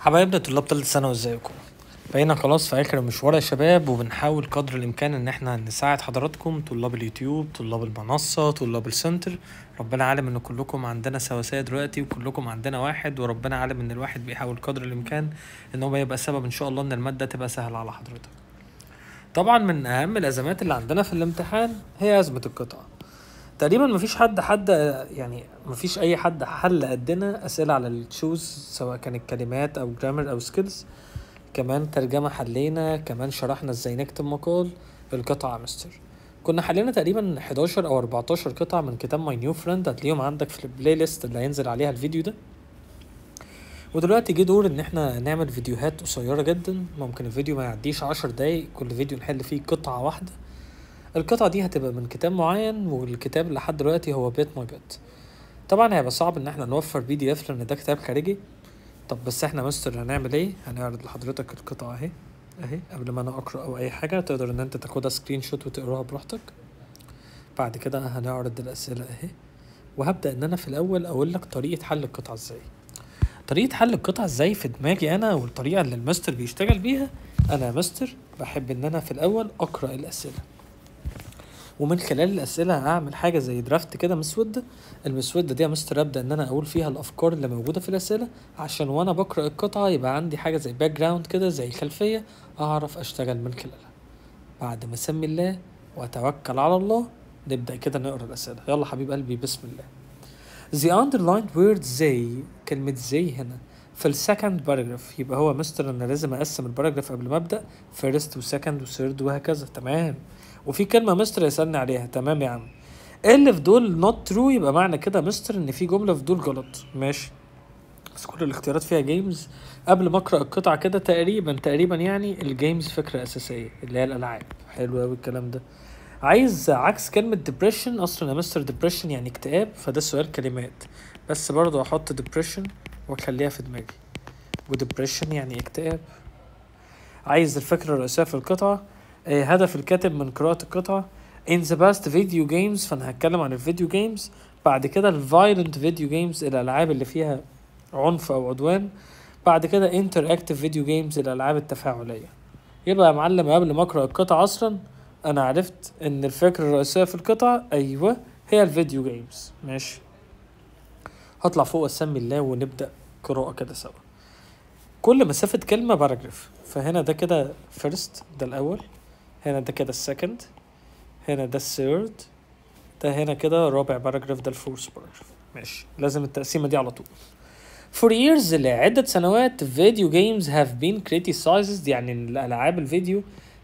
حبايبنا طلاب تالتة ثانوي ازيكم بقينا خلاص في اخر المشوار يا شباب وبنحاول قدر الامكان ان احنا نساعد حضراتكم طلاب اليوتيوب طلاب المنصه طلاب السنتر ربنا عالم ان كلكم عندنا سواسيه دلوقتي وكلكم عندنا واحد وربنا عالم ان الواحد بيحاول قدر الامكان ان هو يبقى سبب ان شاء الله ان الماده تبقى سهله على حضرتك طبعا من اهم الازمات اللي عندنا في الامتحان هي ازمه القطعه تقريبا مفيش حد حد يعني مفيش اي حد حل قدنا اسئله على التشوز سواء كانت كلمات او جرامر او سكيلز كمان ترجمه حلينا كمان شرحنا ازاي نكتب مقال القطعه مستر كنا حلينا تقريبا 11 او 14 قطعه من كتاب ماي نيو فريند هتلاقيهم عندك في البلاي ليست اللي هينزل عليها الفيديو ده ودلوقتي جه دور ان احنا نعمل فيديوهات قصيره جدا ممكن الفيديو ما يعديش عشر دقايق كل فيديو نحل فيه قطعه واحده القطعة دي هتبقى من كتاب معين والكتاب لحد دلوقتي هو بيت ماي بيت طبعا هيبقى صعب ان احنا نوفر بي دي اف لان ده كتاب خارجي طب بس احنا مستر هنعمل ايه هنعرض لحضرتك القطعة اهي اهي قبل ما انا اقرا او اي حاجة تقدر ان انت تاخدها سكرين شوت وتقراها براحتك بعد كده هنعرض الاسئلة اهي وهبدا ان انا في الاول اقول لك طريقة حل القطعة ازاي طريقة حل القطعة ازاي في دماغي انا والطريقة اللي المستر بيشتغل بيها انا مستر بحب ان انا في الاول اقرا الاسئلة ومن خلال الاسئله هعمل حاجه زي درافت كده مسوده المسوده دي يا مستر ابدا ان انا اقول فيها الافكار اللي موجوده في الاسئله عشان وانا بقرا القطعه يبقى عندي حاجه زي باك جراوند كده زي خلفيه اعرف اشتغل من خلالها بعد ما اسمي الله واتوكل على الله نبدا كده نقرا الاسئله يلا حبيب قلبي بسم الله The underlined word زي كلمة زي هنا في السكند باراجراف يبقى هو مستر انا لازم اقسم الباراجراف قبل ما ابدا فيرست وسكند وثيرد وهكذا تمام وفي كلمه مستر يسالني عليها تمام يا عم ايه اللي في دول نوت ترو يبقى معنى كده مستر ان في جمله في دول غلط ماشي بس كل الاختيارات فيها جيمز قبل ما اقرا القطعه كده تقريبا تقريبا يعني الجيمز فكره اساسيه اللي هي الالعاب حلو قوي الكلام ده عايز عكس كلمة ديبريشن أصلا يا مستر ديبريشن يعني اكتئاب فده سؤال كلمات بس برضه احط ديبريشن وأخليها في دماغي وديبريشن يعني اكتئاب عايز الفكرة الرئيسية في القطعة آه، هدف الكاتب من قراءة القطعة in the past video games فانا هتكلم عن الفيديو جيمز بعد كده ال violent video games الالعاب اللي فيها عنف او عدوان بعد كده interactive video games الالعاب التفاعلية يبقى يا معلم قبل ما اقرا القطعة اصلا انا عرفت ان الفكرة الرئيسية في القطعة ايوه هي الفيديو جيمز ماشي هطلع فوق اسمي الله ونبدأ قراءة كده سوا كل مسافة كلمة باراجراف فهنا ده كده فيرست ده الأول هنا ده كده السكند هنا ده الثيرد ده هنا كده الرابع باراجراف ده الفورث باراجراف ماشي لازم التقسيمه دي على طول For years لعدة سنوات فيديو جيمز have been criticized يعني الألعاب الفيديو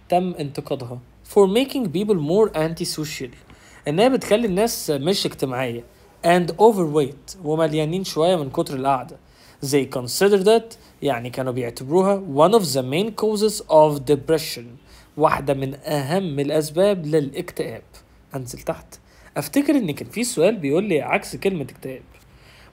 تم انتقادها for making people more antisocial إنها بتخلي الناس مش اجتماعية and overweight ومليانين شوية من كتر القعدة they consider that يعني كانوا بيعتبروها one of the main causes of depression واحدة من أهم الأسباب للاكتئاب أنزل تحت أفتكر إن كان في سؤال بيقول لي عكس كلمة اكتئاب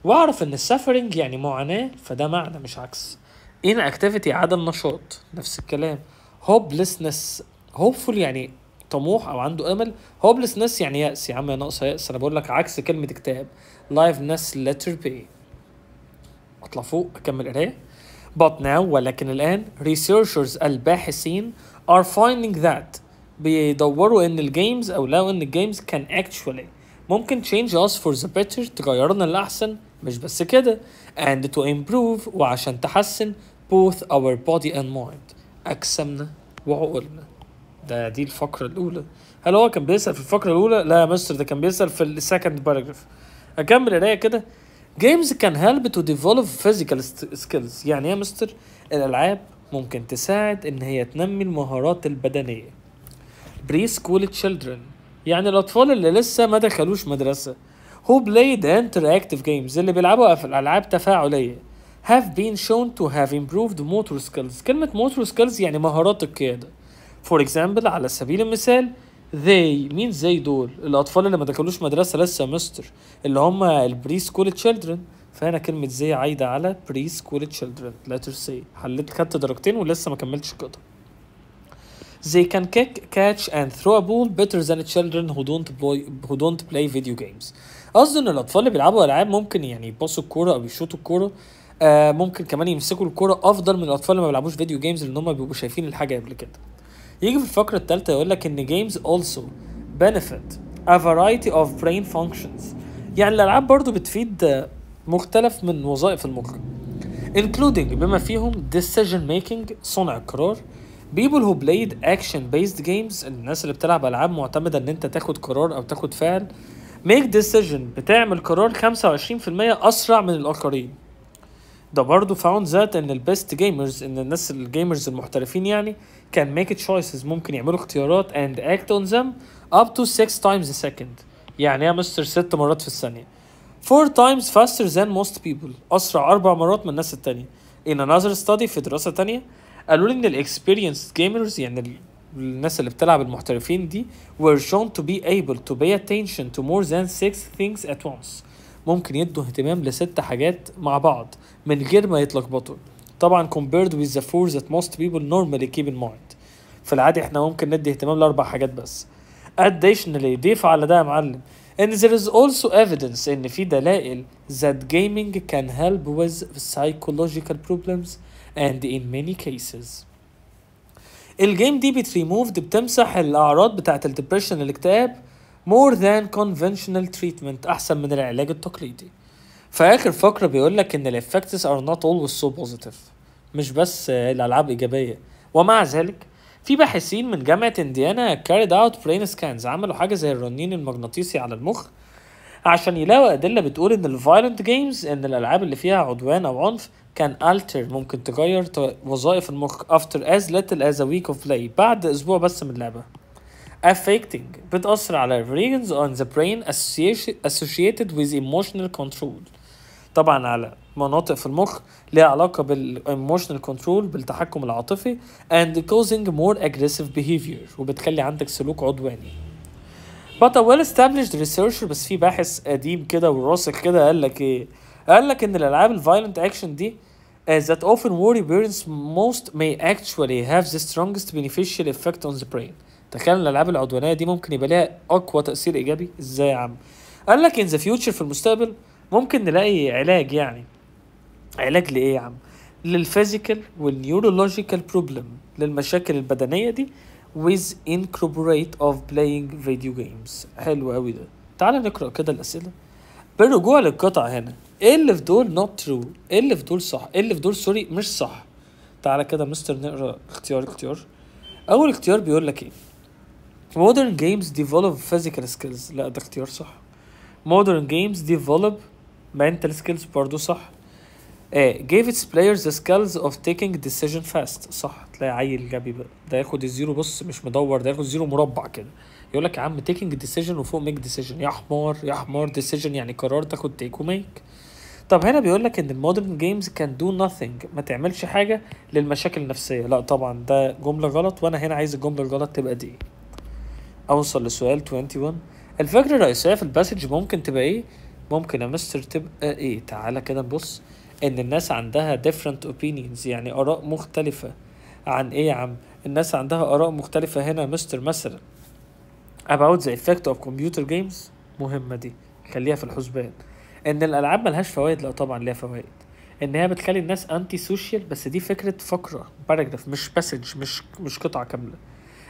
وأعرف إن السفرنج يعني معاناة فده معنى مش عكس إن أكتيفيتي عدم نشاط نفس الكلام هوبلسنس هوبفول يعني طموح او عنده امل هوبلسنس يعني ياس يا عم يا ناقصه ياس انا بقول لك عكس كلمه اكتئاب لايف نس لتر بي اطلع فوق اكمل قرايه but now ولكن الان researchers الباحثين are finding that بيدوروا ان الجيمز او لو ان الجيمز can actually ممكن change us for the better تغيرنا للأحسن مش بس كده and to improve وعشان تحسن both our body and mind أجسامنا وعقولنا ده دي الفقرة الأولى هل هو كان بيسأل في الفقرة الأولى؟ لا يا مستر ده كان بيسأل في السكند باراجراف أكمل قراية كده Games can help to develop physical skills يعني إيه يا مستر الألعاب ممكن تساعد إن هي تنمي المهارات البدنية بري سكول تشيلدرن يعني الأطفال اللي لسه ما دخلوش مدرسة who play the interactive games اللي بيلعبوا في الألعاب تفاعلية have been shown to have improved motor skills كلمة motor skills يعني مهارات القيادة for example على سبيل المثال they مين زي دول الأطفال اللي ما دخلوش مدرسة لسه مستر اللي هم البري سكول تشيلدرن فهنا كلمة زي عايدة على بري سكول تشيلدرن letter سي حليت خدت درجتين ولسه ما كملتش القطعة They can kick, catch and throw a ball better than children who don't play هو دونت بلاي video games. قصدي ان الاطفال اللي بيلعبوا العاب ممكن يعني يباصوا الكورة او يشوطوا الكورة آه ممكن كمان يمسكوا الكورة افضل من الاطفال اللي ما بيلعبوش فيديو جيمز لان هم بيبقوا شايفين الحاجة قبل كده. يجي في الفقرة التالتة يقول لك ان games also benefit a variety of brain functions. يعني الالعاب برضو بتفيد مختلف من وظائف المخرج including بما فيهم decision making صنع القرار people who played action based games الناس اللي بتلعب العاب معتمده ان انت تاخد قرار او تاخد فعل make decision بتعمل قرار 25% اسرع من الاخرين ده برضه فاوند ذات ان البيست جيمرز ان الناس الجيمرز المحترفين يعني كان ميك تشويسز ممكن يعملوا اختيارات اند اكت اون ذم اب تو 6 تايمز ا سكند يعني يا مستر ست مرات في الثانيه four times faster than most people أسرع أربع مرات من الناس التانية in another study في دراسة تانية قالوا لي إن ال experienced gamers يعني الناس اللي بتلعب المحترفين دي were shown to be able to pay attention to more than six things at once ممكن يدوا اهتمام لست حاجات مع بعض من غير ما يتلخبطوا طبعا compared with the four that most people normally keep in mind في العادي احنا ممكن ندي اهتمام لأربع حاجات بس additionally ضيف على ده يا معلم And there is also evidence إن في دلائل that gaming can help with psychological problems and in many cases. الجيم دي بتريموفد بتمسح الأعراض بتاعة الدبريشن الاكتئاب more than conventional treatment أحسن من العلاج التقليدي. في آخر فقرة بيقول لك إن الإفكتس are not always so positive. مش بس الألعاب إيجابية ومع ذلك في باحثين من جامعه انديانا carried out brain scans عملوا حاجه زي الرنين المغناطيسي على المخ عشان يلاقوا ادله بتقول ان الفايلنت جيمز ان الالعاب اللي فيها عدوان او عنف كان التر ممكن تغير وظائف المخ after as little as a week of play بعد اسبوع بس من اللعبه affecting بتأثر على regions on the brain associated with emotional control طبعا على مناطق في المخ ليها علاقه بالايموشنال كنترول بالتحكم العاطفي and causing more aggressive behavior وبتخلي عندك سلوك عدواني but a well established researcher بس في باحث قديم كده وراسخ كده قال لك ايه قال لك ان الالعاب الفايلنت اكشن دي uh, that often worry parents most may actually have the strongest beneficial effect on the brain تخيل الالعاب العدوانيه دي ممكن يبقى ليها اقوى تاثير ايجابي ازاي يا عم قال لك in the future في المستقبل ممكن نلاقي علاج يعني علاج لإيه يا عم؟ للفيزيكال والنيورولوجيكال بروبلم للمشاكل البدنية دي with incorporate of playing video games حلو قوي ده تعال نقرأ كده الأسئلة بالرجوع للقطع هنا ايه اللي في دول not true ايه اللي في دول صح ايه اللي في دول سوري مش صح تعالى كده مستر نقرا اختيار اختيار اول اختيار بيقول لك ايه modern games develop physical skills لا ده اختيار صح modern games develop mental skills برضه صح آه، gave its players the skills of taking decision fast صح تلاقي عيل جبي بقى ده ياخد الزيرو بص مش مدور ده ياخد الزيرو مربع كده يقول لك يا عم taking decision وفوق make decision يا حمار يا حمار decision يعني قرار تاخد تيك وميك طب هنا بيقول لك ان المودرن جيمز كان دو nothing ما تعملش حاجه للمشاكل النفسيه لا طبعا ده جمله غلط وانا هنا عايز الجمله الغلط تبقى دي اوصل لسؤال 21 الفكره الرئيسيه في الباسج ممكن تبقى ايه ممكن يا مستر تبقى ايه تعالى كده نبص ان الناس عندها different opinions يعني اراء مختلفه عن ايه يا عم الناس عندها اراء مختلفه هنا مستر مثلا about the effect of computer games مهمه دي خليها في الحسبان ان الالعاب ملهاش فوائد لا طبعا ليها فوائد ان هي بتخلي الناس انتي سوشيال بس دي فكره فقره باراجراف مش باسج مش مش قطعه كامله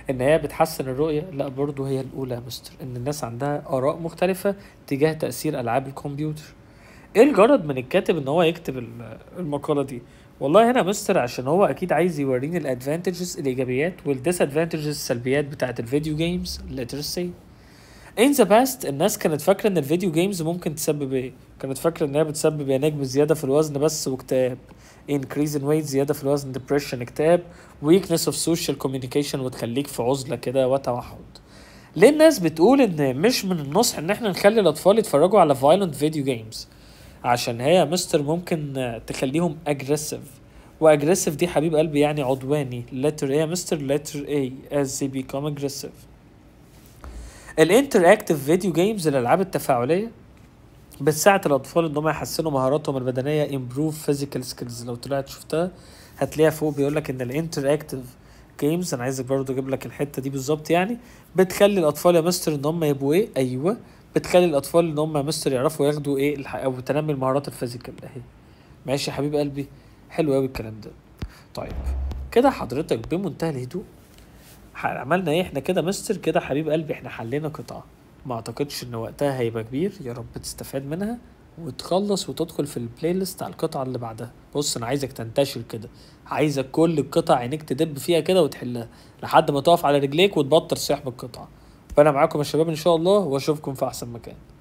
ان هي بتحسن الرؤيه لا برضه هي الاولى يا مستر ان الناس عندها اراء مختلفه تجاه تاثير العاب الكمبيوتر ايه الجرد من الكاتب ان هو يكتب المقاله دي والله هنا مستر عشان هو اكيد عايز يوريني الادفانتجز الايجابيات والديس ادفانتجز السلبيات بتاعه الفيديو جيمز ليترسي ان ذا باست الناس كانت فاكره ان الفيديو جيمز ممكن تسبب ايه كانت فاكره ان هي بتسبب يا نجم زياده في الوزن بس واكتئاب increase in weight زياده في الوزن depression اكتئاب weakness of social communication وتخليك في عزله كده وتوحد ليه الناس بتقول ان مش من النصح ان احنا نخلي الاطفال يتفرجوا على violent video games عشان هي مستر ممكن تخليهم اجريسيف واجريسيف دي حبيب قلبي يعني عدواني letter A مستر letter A as they become aggressive الانتراكتيف فيديو جيمز الالعاب التفاعليه بتساعد الاطفال ان هم يحسنوا مهاراتهم البدنيه امبروف physical سكيلز لو طلعت شفتها هتلاقيها فوق بيقول لك ان الانتراكتف جيمز انا عايزك برضه اجيب لك الحته دي بالظبط يعني بتخلي الاطفال يا مستر ان هم يبقوا ايه ايوه بتخلي الاطفال ان هم مستر يعرفوا ياخدوا ايه او تنمي المهارات الفيزيكال اهي ماشي يا حبيب قلبي حلو قوي الكلام ده طيب كده حضرتك بمنتهى الهدوء عملنا ايه احنا كده مستر كده حبيب قلبي احنا حلينا قطعه ما اعتقدش ان وقتها هيبقى كبير يا رب تستفاد منها وتخلص وتدخل في البلاي ليست على القطعه اللي بعدها بص انا عايزك تنتشر كده عايزك كل القطع عينيك تدب فيها كده وتحلها لحد ما تقف على رجليك وتبطل صاحب القطعه فانا معاكم يا شباب ان شاء الله واشوفكم في احسن مكان